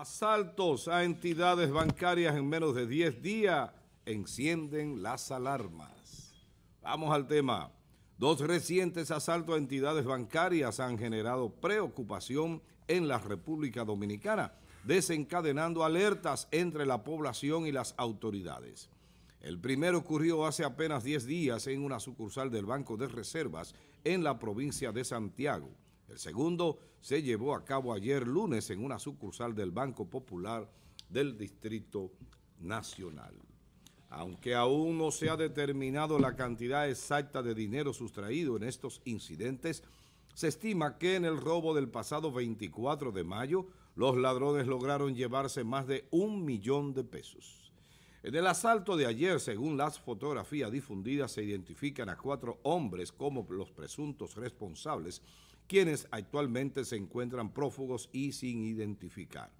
Asaltos a entidades bancarias en menos de 10 días encienden las alarmas. Vamos al tema. Dos recientes asaltos a entidades bancarias han generado preocupación en la República Dominicana, desencadenando alertas entre la población y las autoridades. El primero ocurrió hace apenas 10 días en una sucursal del Banco de Reservas en la provincia de Santiago. El segundo se llevó a cabo ayer lunes en una sucursal del Banco Popular del Distrito Nacional. Aunque aún no se ha determinado la cantidad exacta de dinero sustraído en estos incidentes, se estima que en el robo del pasado 24 de mayo, los ladrones lograron llevarse más de un millón de pesos. En el asalto de ayer, según las fotografías difundidas, se identifican a cuatro hombres como los presuntos responsables quienes actualmente se encuentran prófugos y sin identificar.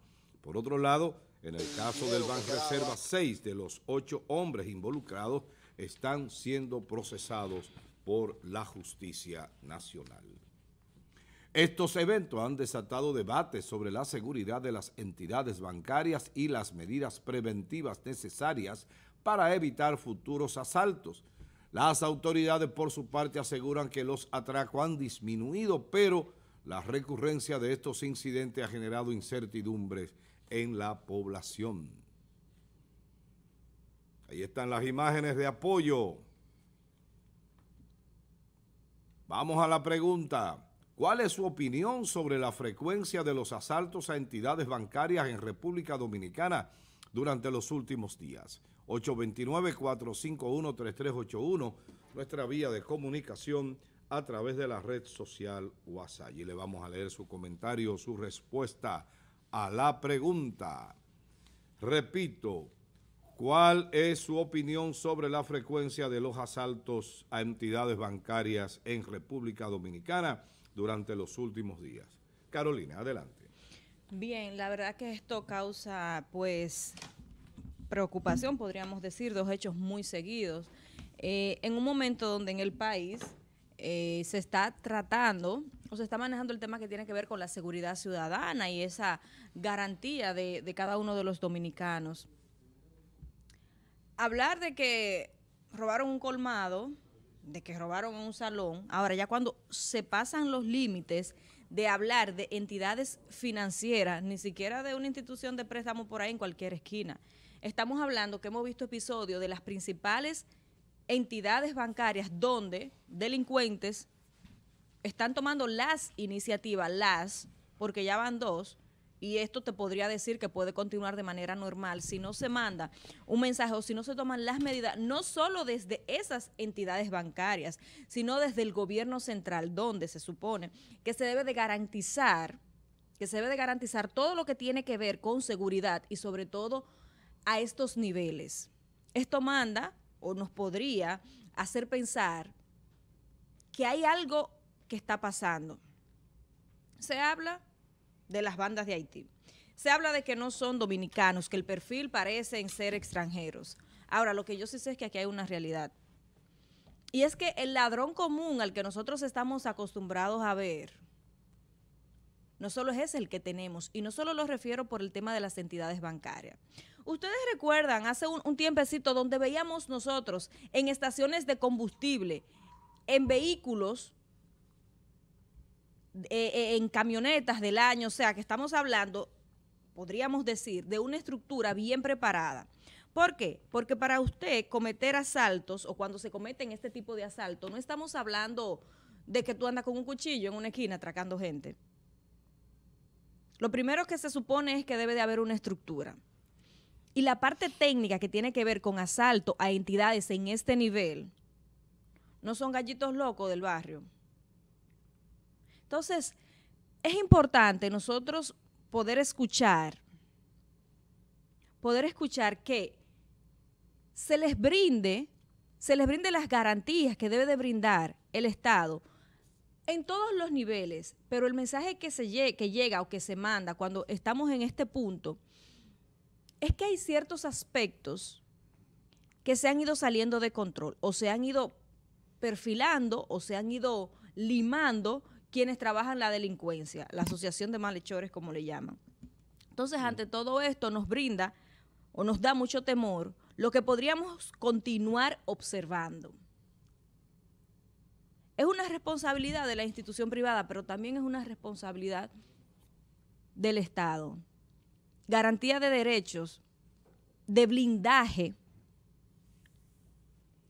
Por otro lado, en el caso del Banco Reserva, seis de los ocho hombres involucrados están siendo procesados por la justicia nacional. Estos eventos han desatado debates sobre la seguridad de las entidades bancarias y las medidas preventivas necesarias para evitar futuros asaltos, las autoridades por su parte aseguran que los atracos han disminuido, pero la recurrencia de estos incidentes ha generado incertidumbres en la población. Ahí están las imágenes de apoyo. Vamos a la pregunta. ¿Cuál es su opinión sobre la frecuencia de los asaltos a entidades bancarias en República Dominicana? durante los últimos días. 829-451-3381, nuestra vía de comunicación a través de la red social WhatsApp. Y le vamos a leer su comentario, su respuesta a la pregunta. Repito, ¿cuál es su opinión sobre la frecuencia de los asaltos a entidades bancarias en República Dominicana durante los últimos días? Carolina, adelante. Bien, la verdad que esto causa pues preocupación, podríamos decir, dos hechos muy seguidos. Eh, en un momento donde en el país eh, se está tratando o se está manejando el tema que tiene que ver con la seguridad ciudadana y esa garantía de cada uno de los dominicanos. Hablar de que robaron un colmado, de que robaron un salón, ahora ya cuando se pasan los límites de hablar de entidades financieras, ni siquiera de una institución de préstamo por ahí en cualquier esquina. Estamos hablando que hemos visto episodios de las principales entidades bancarias donde delincuentes están tomando las iniciativas, las, porque ya van dos, y esto te podría decir que puede continuar de manera normal si no se manda un mensaje o si no se toman las medidas, no solo desde esas entidades bancarias, sino desde el gobierno central, donde se supone que se debe de garantizar, que se debe de garantizar todo lo que tiene que ver con seguridad y sobre todo a estos niveles. Esto manda o nos podría hacer pensar que hay algo que está pasando. Se habla de las bandas de Haití. Se habla de que no son dominicanos, que el perfil parece ser extranjeros. Ahora, lo que yo sí sé es que aquí hay una realidad. Y es que el ladrón común al que nosotros estamos acostumbrados a ver, no solo es ese el que tenemos, y no solo lo refiero por el tema de las entidades bancarias. Ustedes recuerdan hace un, un tiempecito donde veíamos nosotros en estaciones de combustible, en vehículos eh, eh, en camionetas del año, o sea que estamos hablando, podríamos decir, de una estructura bien preparada. ¿Por qué? Porque para usted cometer asaltos o cuando se cometen este tipo de asaltos, no estamos hablando de que tú andas con un cuchillo en una esquina atracando gente. Lo primero que se supone es que debe de haber una estructura. Y la parte técnica que tiene que ver con asalto a entidades en este nivel no son gallitos locos del barrio. Entonces, es importante nosotros poder escuchar, poder escuchar que se les brinde, se les brinde las garantías que debe de brindar el Estado en todos los niveles, pero el mensaje que, que llega o que se manda cuando estamos en este punto es que hay ciertos aspectos que se han ido saliendo de control o se han ido perfilando o se han ido limando quienes trabajan la delincuencia, la Asociación de Malhechores, como le llaman. Entonces, ante todo esto, nos brinda o nos da mucho temor lo que podríamos continuar observando. Es una responsabilidad de la institución privada, pero también es una responsabilidad del Estado. Garantía de derechos, de blindaje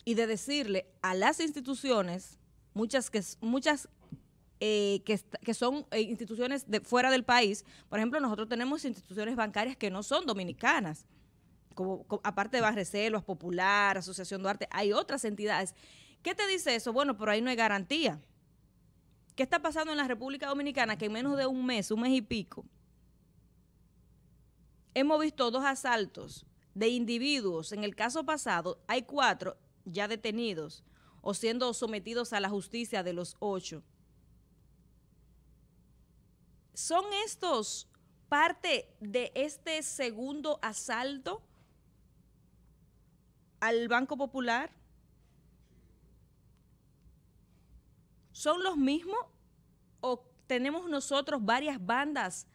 y de decirle a las instituciones, muchas que, muchas eh, que, son eh, instituciones de fuera del país. Por ejemplo, nosotros tenemos instituciones bancarias que no son dominicanas. Como, aparte de Barrecelos, Popular, Asociación Duarte, hay otras entidades. ¿Qué te dice eso? Bueno, pero ahí no hay garantía. ¿Qué está pasando en la República Dominicana? Que en menos de un mes, un mes y pico, hemos visto dos asaltos de individuos. En el caso pasado, hay cuatro ya detenidos o siendo sometidos a la justicia de los ocho. ¿Son estos parte de este segundo asalto al Banco Popular? ¿Son los mismos o tenemos nosotros varias bandas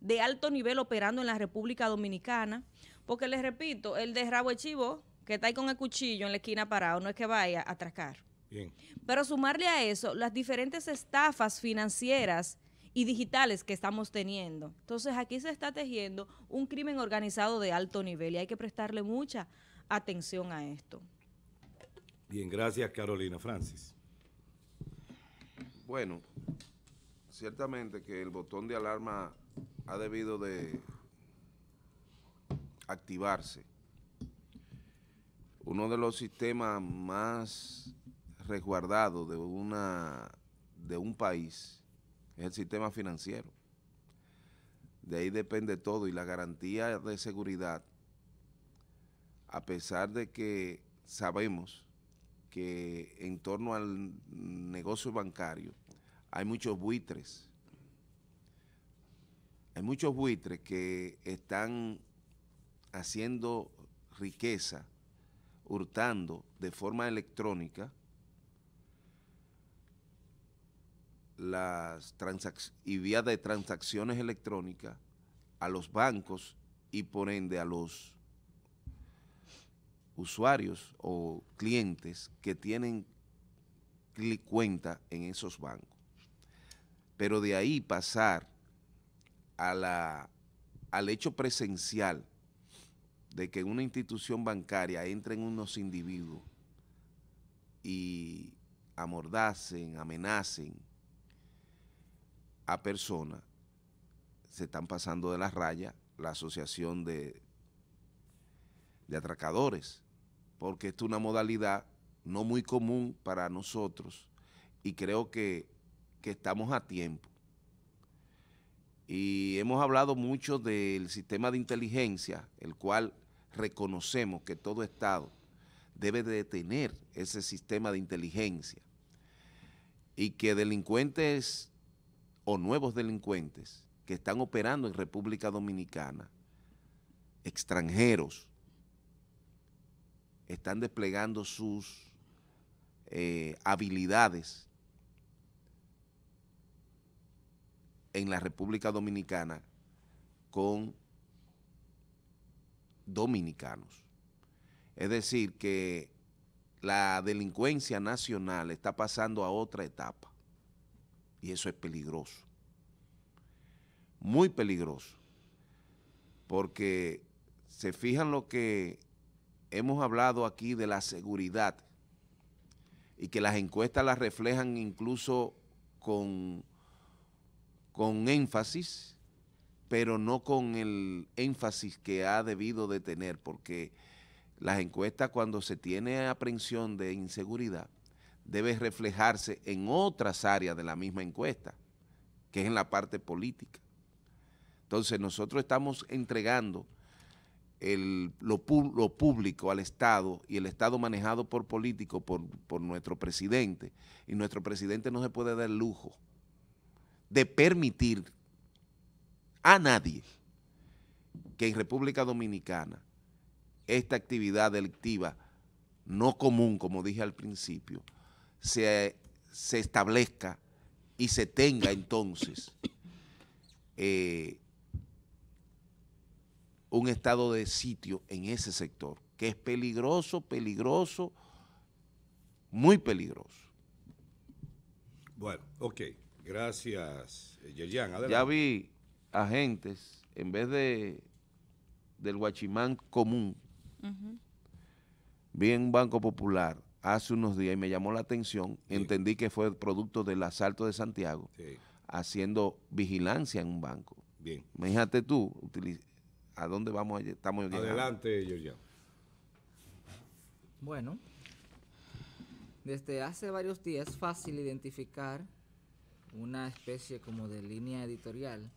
de alto nivel operando en la República Dominicana? Porque les repito, el de Rabo Chivo, que está ahí con el cuchillo en la esquina parado, no es que vaya a atracar. Bien. Pero sumarle a eso las diferentes estafas financieras y digitales que estamos teniendo. Entonces aquí se está tejiendo un crimen organizado de alto nivel y hay que prestarle mucha atención a esto. Bien, gracias Carolina Francis. Bueno, ciertamente que el botón de alarma ha debido de activarse. Uno de los sistemas más resguardados de, una, de un país es el sistema financiero. De ahí depende todo y la garantía de seguridad, a pesar de que sabemos que en torno al negocio bancario hay muchos buitres, hay muchos buitres que están haciendo riqueza, hurtando de forma electrónica, las y vía de transacciones electrónicas a los bancos y por ende a los usuarios o clientes que tienen cuenta en esos bancos. Pero de ahí pasar a la, al hecho presencial de que una institución bancaria entre en unos individuos y amordacen, amenacen, a personas, se están pasando de las rayas la asociación de, de atracadores, porque es una modalidad no muy común para nosotros y creo que, que estamos a tiempo. Y hemos hablado mucho del sistema de inteligencia, el cual reconocemos que todo Estado debe de tener ese sistema de inteligencia y que delincuentes o nuevos delincuentes que están operando en República Dominicana, extranjeros, están desplegando sus eh, habilidades en la República Dominicana con dominicanos. Es decir, que la delincuencia nacional está pasando a otra etapa. Y eso es peligroso. Muy peligroso. Porque se fijan lo que hemos hablado aquí de la seguridad y que las encuestas las reflejan incluso con, con énfasis, pero no con el énfasis que ha debido de tener, porque las encuestas cuando se tiene aprensión de inseguridad, debe reflejarse en otras áreas de la misma encuesta, que es en la parte política. Entonces nosotros estamos entregando lo, público al Estado y el Estado manejado por políticos, por, por nuestro presidente, y nuestro presidente no se puede dar lujo de permitir a nadie que en República Dominicana esta actividad delictiva no común, como dije al principio, se, establezca y se tenga entonces eh, un estado de sitio en ese sector, que es peligroso, peligroso, muy peligroso. Bueno, ok. Gracias, eh, Ya vi agentes, en vez de del guachimán común, vi en Banco Popular hace unos días y me llamó la atención. Entendí que fue producto del asalto de Santiago, haciendo vigilancia en un banco. Bien. Fíjate tú, ¿a dónde vamos? estamos Adelante, ya Bueno, desde hace varios días es fácil identificar una especie como de línea editorial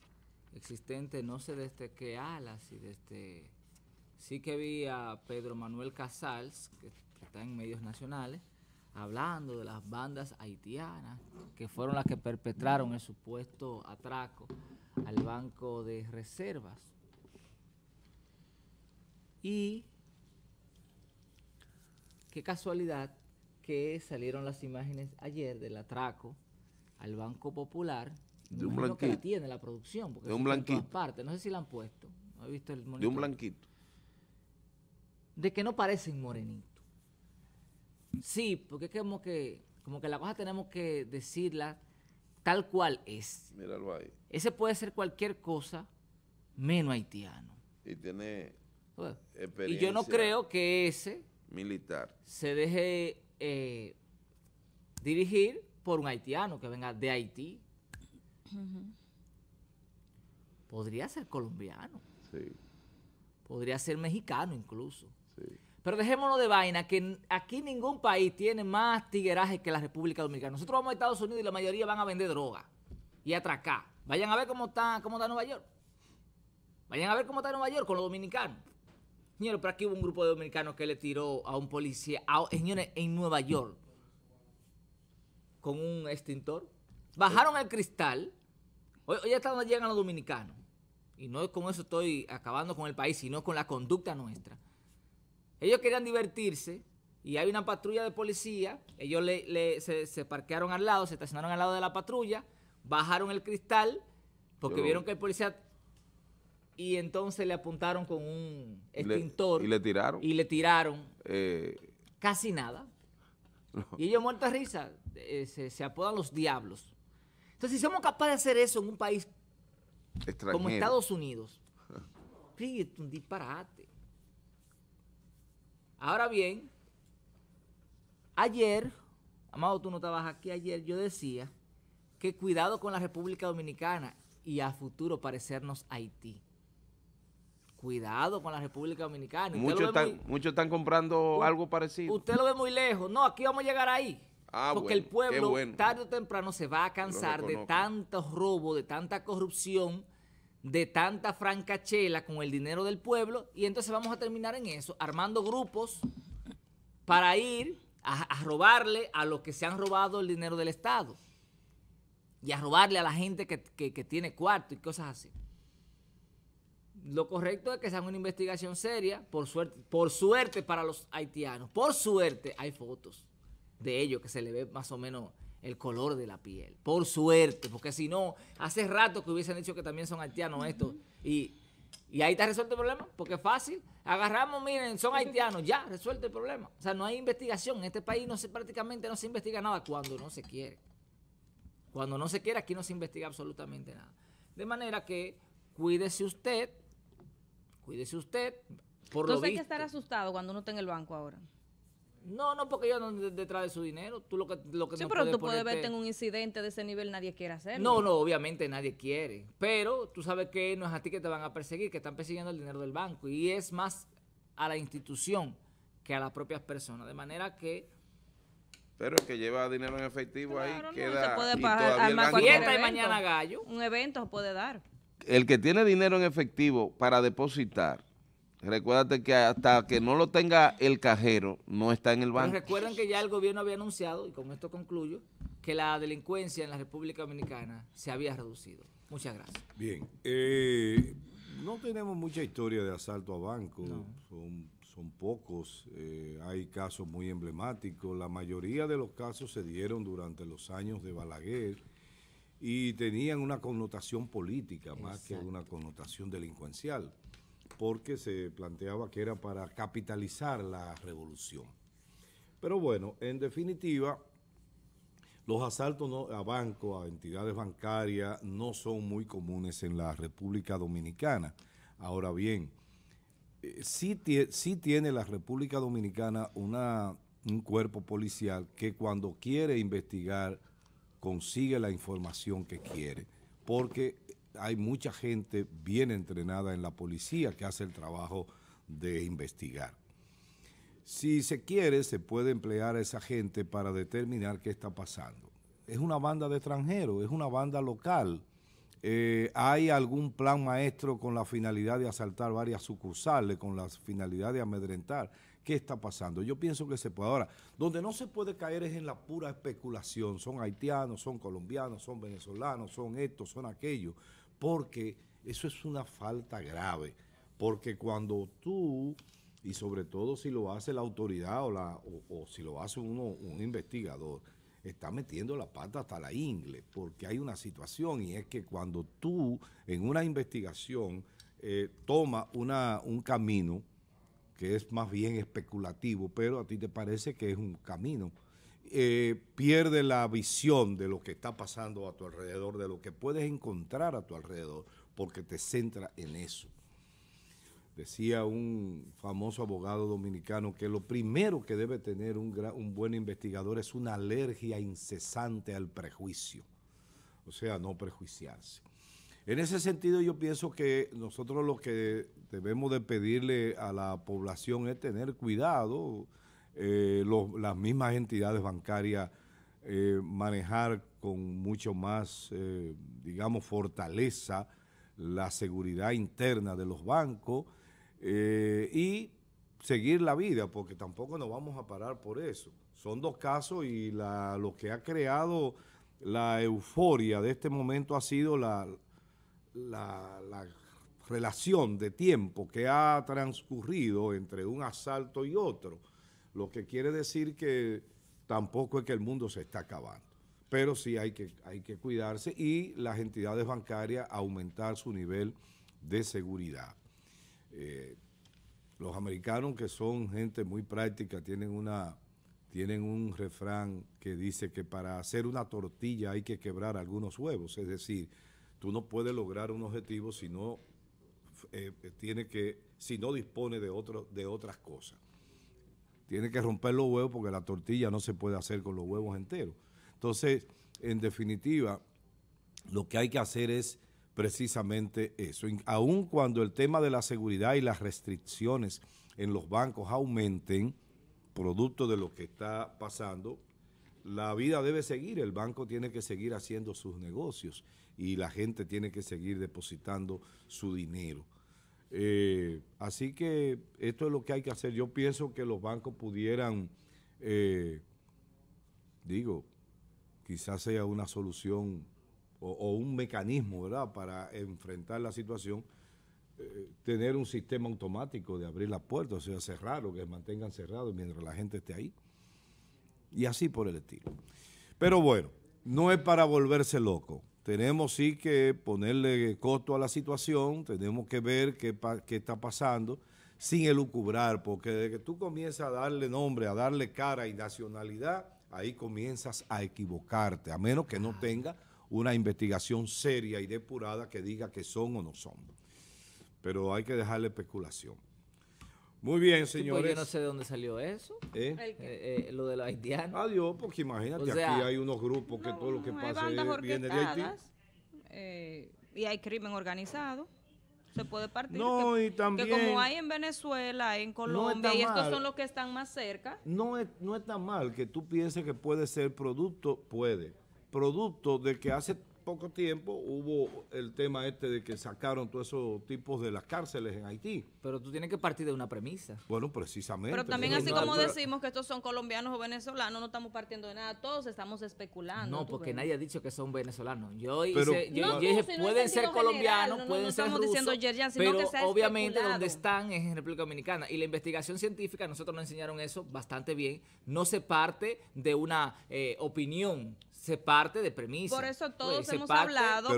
existente, no sé desde qué alas y desde... Sí que vi a Pedro Manuel Casals, que que está en medios nacionales, hablando de las bandas haitianas que fueron las que perpetraron el supuesto atraco al Banco de Reservas. Y qué casualidad que salieron las imágenes ayer del atraco al Banco Popular. de un blanquito. Que tiene la producción, porque de un blanquito. No sé si la han puesto. No he visto el De un blanquito. De que no parecen morenitos. Sí, porque es como que, como que la cosa tenemos que decirla tal cual es. Míralo ahí. Ese puede ser cualquier cosa menos haitiano. Y tiene Y yo no creo que ese militar se deje eh, dirigir por un haitiano que venga de Haití. Podría ser colombiano. Sí. Podría ser mexicano incluso. Pero dejémonos de vaina, que aquí ningún país tiene más tigueraje que la República Dominicana. Nosotros vamos a Estados Unidos y la mayoría van a vender droga y atracar. Vayan a ver cómo está, cómo está Nueva York. Vayan a ver cómo está Nueva York con los dominicanos. Señores, pero aquí hubo un grupo de dominicanos que le tiró a un policía señores, en Nueva York con un extintor. Bajaron el cristal. Hoy, ya están donde llegan los dominicanos. Y no con eso estoy acabando con el país, sino con la conducta nuestra. Ellos querían divertirse y hay una patrulla de policía. Ellos se, parquearon al lado, se estacionaron al lado de la patrulla, bajaron el cristal porque vieron que el policía... Y entonces le apuntaron con un extintor. y le tiraron. Y le tiraron. Eh. Casi nada. Y ellos muertos risa. Eh, se, apodan los diablos. Entonces, si somos capaces de hacer eso en un país como Estados Unidos, fíjate, un disparate. Ahora bien, ayer, Amado, tú no estabas aquí ayer, yo decía que cuidado con la República Dominicana y a futuro parecernos Haití. Cuidado con la República Dominicana. Muchos están, están comprando algo parecido. Usted lo ve muy lejos. No, aquí vamos a llegar ahí. Ah, porque el pueblo tarde o temprano se va a cansar de tantos robos, de tanta corrupción, de tanta francachela con el dinero del pueblo y entonces vamos a terminar en eso, armando grupos para ir a, robarle a los que se han robado el dinero del Estado y a robarle a la gente que, que tiene cuarto y cosas así. Lo correcto es que sea una investigación seria, por suerte, por suerte para los haitianos, por suerte hay fotos de ellos que se le ve más o menos el color de la piel. Por suerte, porque si no, hace rato que hubiesen dicho que también son haitianos estos. Y, y ahí está resuelto el problema, porque es fácil. Agarramos, miren, son haitianos, ya, resuelto el problema. O sea, no hay investigación. En este país no se, prácticamente no se investiga nada cuando no se quiere. Cuando no se quiere, aquí no se investiga absolutamente nada. De manera que cuídese usted, cuídese usted. Por Entonces hay que estar asustado cuando uno está en el banco ahora. No, no, porque yo no detrás de su dinero. Tú lo que, lo que sí, pero tú puedes verte en un incidente de ese nivel, nadie quiere hacerlo. No, no, obviamente nadie quiere. Pero tú sabes que no es a ti que te van a perseguir, que están persiguiendo el dinero del banco. Y es más a la institución que a las propias personas. De manera que... Pero el que lleva dinero en efectivo ahí no, queda... Se puede pagar, y mañana gallo. Un evento puede dar. El que tiene dinero en efectivo para depositar Recuérdate que hasta que no lo tenga el cajero, no está en el banco. Recuerdan recuerden que ya el gobierno había anunciado, y con esto concluyo, que la delincuencia en la República Dominicana se había reducido. Muchas gracias. Bien. Eh, no tenemos mucha historia de asalto a banco. Son, pocos. Eh, hay casos muy emblemáticos. La mayoría de los casos se dieron durante los años de Balaguer y tenían una connotación política más que una connotación delincuencial porque se planteaba que era para capitalizar la revolución. Pero bueno, en definitiva, los asaltos a bancos, a entidades bancarias, no son muy comunes en la República Dominicana. Ahora bien, eh, sí, tiene la República Dominicana un cuerpo policial que cuando quiere investigar consigue la información que quiere, porque hay mucha gente bien entrenada en la policía que hace el trabajo de investigar. Si se quiere, se puede emplear a esa gente para determinar qué está pasando. Es una banda de extranjeros, es una banda local. Eh, hay algún plan maestro con la finalidad de asaltar varias sucursales, con la finalidad de amedrentar. ¿Qué está pasando? Yo pienso que se puede. Ahora, donde no se puede caer es en la pura especulación. Son haitianos, son colombianos, son venezolanos, son estos, son aquellos porque eso es una falta grave, porque cuando tú, y sobre todo si lo hace la autoridad o, si lo hace un investigador, está metiendo la pata hasta la ingle, porque hay una situación y es que cuando tú en una investigación eh, toma un camino que es más bien especulativo, pero a ti te parece que es un camino, eh, pierde la visión de lo que está pasando a tu alrededor, de lo que puedes encontrar a tu alrededor, porque te centra en eso. Decía un famoso abogado dominicano que lo primero que debe tener un, un buen investigador es una alergia incesante al prejuicio, o sea, no prejuiciarse. En ese sentido yo pienso que nosotros lo que debemos de pedirle a la población es tener cuidado, eh, las mismas entidades bancarias eh, manejar con mucho más, eh, digamos, fortaleza la seguridad interna de los bancos y seguir la vida, porque tampoco nos vamos a parar por eso. Son dos casos y lo que ha creado la euforia de este momento ha sido la relación de tiempo que ha transcurrido entre un asalto y otro. Lo que quiere decir que tampoco es que el mundo se está acabando. Pero sí hay que, hay que cuidarse y las entidades bancarias aumentar su nivel de seguridad. Eh, los americanos que son gente muy práctica tienen una tienen un refrán que dice que para hacer una tortilla hay que quebrar algunos huevos, es decir, tú no puedes lograr un objetivo si no eh, tiene que si no dispone de otro, de otras cosas. Tiene que romper los huevos porque la tortilla no se puede hacer con los huevos enteros. Entonces, en definitiva, lo que hay que hacer es precisamente eso. Aun cuando el tema de la seguridad y las restricciones en los bancos aumenten, producto de lo que está pasando, la vida debe seguir, el banco tiene que seguir haciendo sus negocios y la gente tiene que seguir depositando su dinero. Eh, así que esto es lo que hay que hacer. Yo pienso que los bancos pudieran, eh, digo, quizás sea una solución o, un mecanismo, ¿verdad?, para enfrentar la situación, eh, tener un sistema automático de abrir las puertas, o sea, o que se mantengan cerrados mientras la gente esté ahí. Y así por el estilo. Pero bueno, no es para volverse loco tenemos sí que ponerle costo a la situación, tenemos que ver qué, está pasando, sin elucubrar, porque desde que tú comienzas a darle nombre, a darle cara y nacionalidad, ahí comienzas a equivocarte, a menos que no ah. tenga una investigación seria y depurada que diga que son o no son. Pero hay que dejarle especulación. Muy bien, pues, señores. yo no sé de dónde salió eso. ¿Eh? Eh, eh, lo de los haitianos. Adiós, porque imagínate, aquí hay unos grupos que todo lo que pasa viene de Haití. y hay crimen organizado. Se puede partir. No, que, y también. Que como hay en Venezuela, en Colombia, y estos son los que están más cerca. No es, no es tan mal que tú pienses que puede ser producto, puede, producto de que hace poco tiempo hubo el tema este de que sacaron todos esos tipos de las cárceles en Haití. Pero tú tienes que partir de una premisa. Bueno, precisamente. Pero también así como decimos que estos son colombianos o venezolanos, no estamos partiendo de nada, todos estamos especulando. No, porque nadie ha dicho que son venezolanos. Yo, hice, pueden ser colombianos, pueden ser diciendo pero obviamente donde están es en República Dominicana. Y la investigación científica, nosotros nos enseñaron eso bastante bien, no se parte de una eh, opinión se parte de premisas Por eso todos hemos hablado,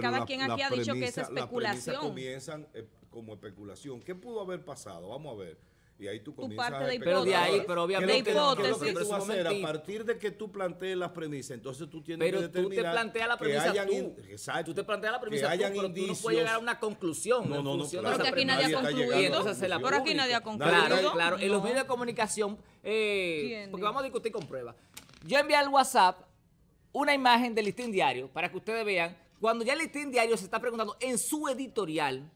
cada, quien aquí ha dicho que es especulación. comienzan eh, como especulación. ¿Qué pudo haber pasado? Vamos a ver. Y ahí tú comienzas parte Pero de ahí, pero obviamente. ¿Qué lo que, hipótesis, ¿qué hacer? a partir de que tú plantees las premisas, entonces tú tienes que determinar. Pero tú te planteas la premisa tú. exacto. Tú te planteas la premisa tú, pero tú no puedes llegar a una conclusión. No, no, no. porque aquí nadie ha concluido. Por aquí nadie ha concluido. Claro, claro. En los medios de comunicación, eh, porque vamos a discutir con pruebas. Yo envié el WhatsApp una imagen del listín diario para que ustedes vean cuando ya el listín diario se está preguntando en su editorial,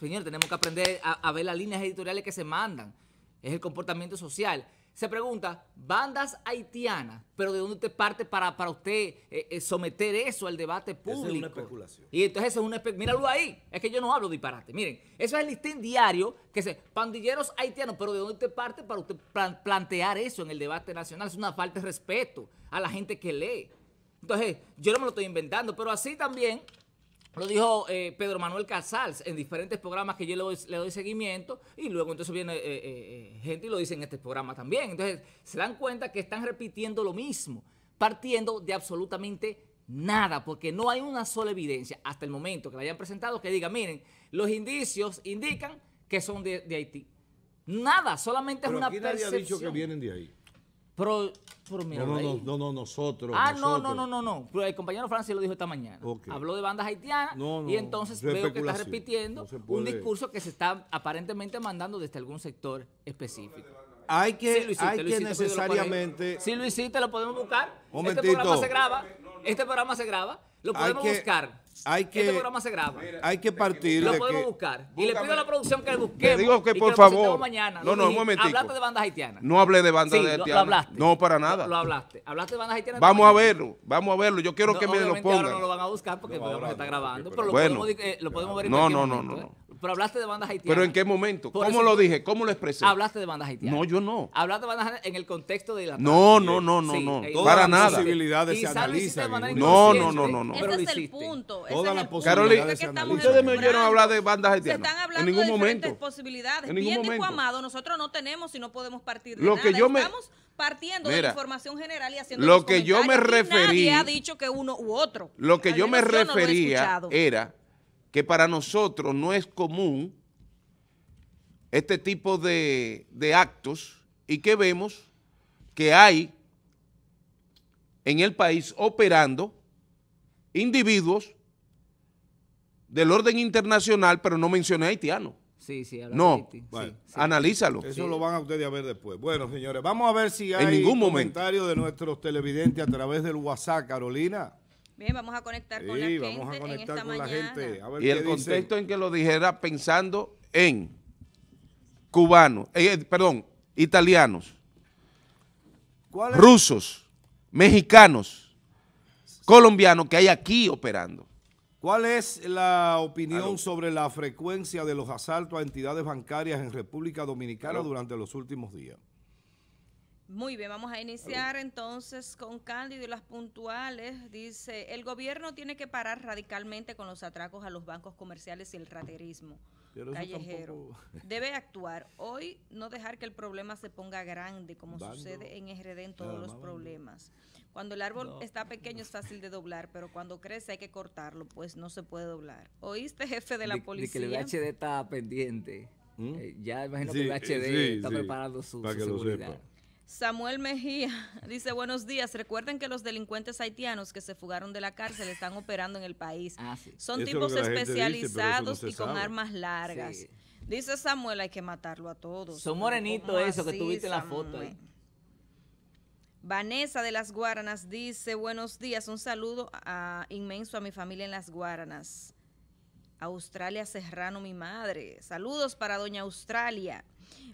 señor, tenemos que aprender a ver las líneas editoriales que se mandan. Es el comportamiento social se pregunta, bandas haitianas, pero ¿de dónde usted parte para, para usted eh, eh, someter eso al debate público? es una especulación. Y entonces eso es una Míralo ahí, es que yo no hablo disparate. Miren, eso es el listín diario que dice, pandilleros haitianos, pero ¿de dónde usted parte para usted plantear eso en el debate nacional? Es una falta de respeto a la gente que lee. Entonces, yo no me lo estoy inventando, pero así también lo dijo eh, Pedro Manuel Casals en diferentes programas que yo le doy, seguimiento y luego entonces viene eh, eh, gente y lo dice en este programa también. Entonces se dan cuenta que están repitiendo lo mismo, partiendo de absolutamente nada, porque no hay una sola evidencia hasta el momento que la hayan presentado que diga, miren, los indicios indican que son de, Haití. Nada, solamente es una aquí nadie dicho que vienen de ahí. Pero, no, no, nosotros. Ah, no, no, no, no, no. El compañero Francis lo dijo esta mañana. Habló de bandas haitianas y entonces veo que está repitiendo un discurso que se está aparentemente mandando desde algún sector específico. Hay que, hay que necesariamente... Si sí, Luisito, lo podemos buscar. Este momentito. Este se graba. Este programa se graba. Lo podemos buscar. este programa se graba. hay que partir. Lo podemos buscar. Y le pido a la producción que busquemos. Le digo que por favor. Mañana. No, no, un momentico. Hablaste de bandas haitianas. No hablé de bandas haitianas. Lo, hablaste. No, para nada. Lo, hablaste. Hablaste de bandas haitianas. Vamos a verlo. Vamos a verlo. Yo quiero que me lo pongan. no lo van a buscar porque el programa está grabando. Pero, lo podemos, eh, lo ver. No, no, no, ¿eh? no. Pero hablaste de bandas haitianas. ¿Pero en qué momento? ¿Cómo lo dije? ¿Cómo lo expresé? Hablaste de bandas haitianas. No, yo no. Hablaste de bandas haitianas en el contexto de la... No, no, no, no, no. Todas para las nada. posibilidades se analizan. No, no, no, no, no. Ese es el punto. Todas las posibilidades Ustedes me oyeron hablar de bandas haitianas. Se están hablando en ningún de diferentes momento. posibilidades. En ningún Bien momento. Amado, nosotros no tenemos y no podemos partir de lo nada. Que yo Estamos me... partiendo de la información general y haciendo Lo que yo me refería... Nadie ha dicho que uno u otro. Lo que yo me refería era que para nosotros no es común este tipo de, actos y que vemos que hay en el país operando individuos del orden internacional, pero no mencioné haitiano. Sí, sí, no, analízalo. Eso lo van a ustedes a ver después. Bueno, señores, vamos a ver si hay en ningún comentario de nuestros televidentes a través del WhatsApp, Carolina. Bien, vamos a conectar con la gente en esta mañana. y el contexto en que lo dijera pensando en cubanos, eh, eh, perdón, italianos, rusos, mexicanos, colombianos que hay aquí operando. ¿Cuál es la opinión sobre la frecuencia de los asaltos a entidades bancarias en República Dominicana durante los últimos días? Muy bien, vamos a iniciar entonces con Cándido y las puntuales. Dice, el gobierno tiene que parar radicalmente con los atracos a los bancos comerciales y el raterismo callejero. Debe actuar hoy, no dejar que el problema se ponga grande, como sucede en RD en todos los problemas. Cuando el árbol está pequeño es fácil de doblar, pero cuando crece hay que cortarlo, pues no se puede doblar. ¿Oíste, jefe de la policía? De que el VHD está pendiente. ¿Mm? Eh, ya imagino que el VHD está preparando su, Samuel Mejía dice, buenos días. Recuerden que los delincuentes haitianos que se fugaron de la cárcel están operando en el país. Ah, Son tipos especializados y con armas largas. Dice Samuel, hay que matarlo a todos. Son morenitos eso que tuviste la foto. Vanessa de Las Guaranas dice, buenos días. Un saludo inmenso a mi familia en Las Guaranas. Australia Serrano, mi madre. Saludos para doña Australia.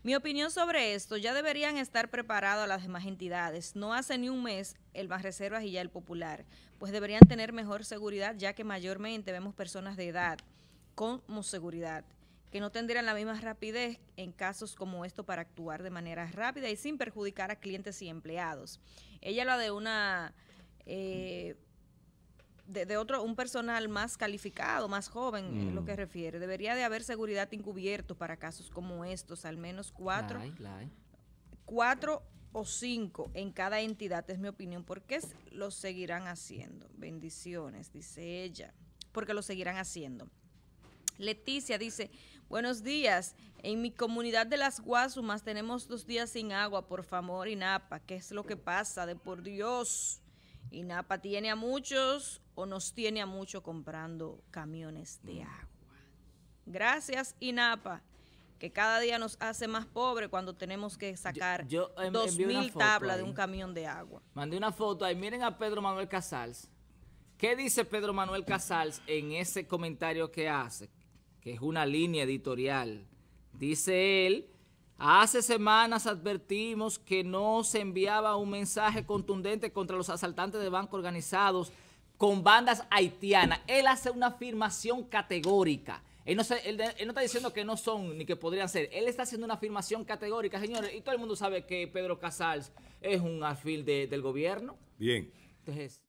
Mi opinión sobre esto, ya deberían estar preparados las demás entidades. No hace ni un mes el más Reservas y ya el Popular, pues deberían tener mejor seguridad, ya que mayormente vemos personas de edad como seguridad que no tendrían la misma rapidez en casos como esto para actuar de manera rápida y sin perjudicar a clientes y empleados. Ella lo de una eh, de, otro, un personal más calificado, más joven, eh, lo mm. que refiere. Debería de haber seguridad encubierto para casos como estos, al menos cuatro, cuatro o cinco en cada entidad, es mi opinión, porque lo seguirán haciendo. Bendiciones, dice ella, porque lo seguirán haciendo. Leticia dice, buenos días, en mi comunidad de las Guasumas tenemos dos días sin agua, por favor, INAPA, ¿qué es lo que pasa? De por Dios. INAPA tiene a muchos o nos tiene a muchos comprando camiones de mm. agua. Gracias, INAPA, que cada día nos hace más pobres cuando tenemos que sacar em- dos mil tablas de un camión de agua. Mandé una foto ahí. Miren a Pedro Manuel Casals. ¿Qué dice Pedro Manuel Casals en ese comentario que hace? Que es una línea editorial. Dice él Hace semanas advertimos que no se enviaba un mensaje contundente contra los asaltantes de banco organizados con bandas haitianas. Él hace una afirmación categórica. Él no, está diciendo que no son ni que podrían ser. Él está haciendo una afirmación categórica, señores. Y todo el mundo sabe que Pedro Casals es un afil del gobierno. Bien. Entonces...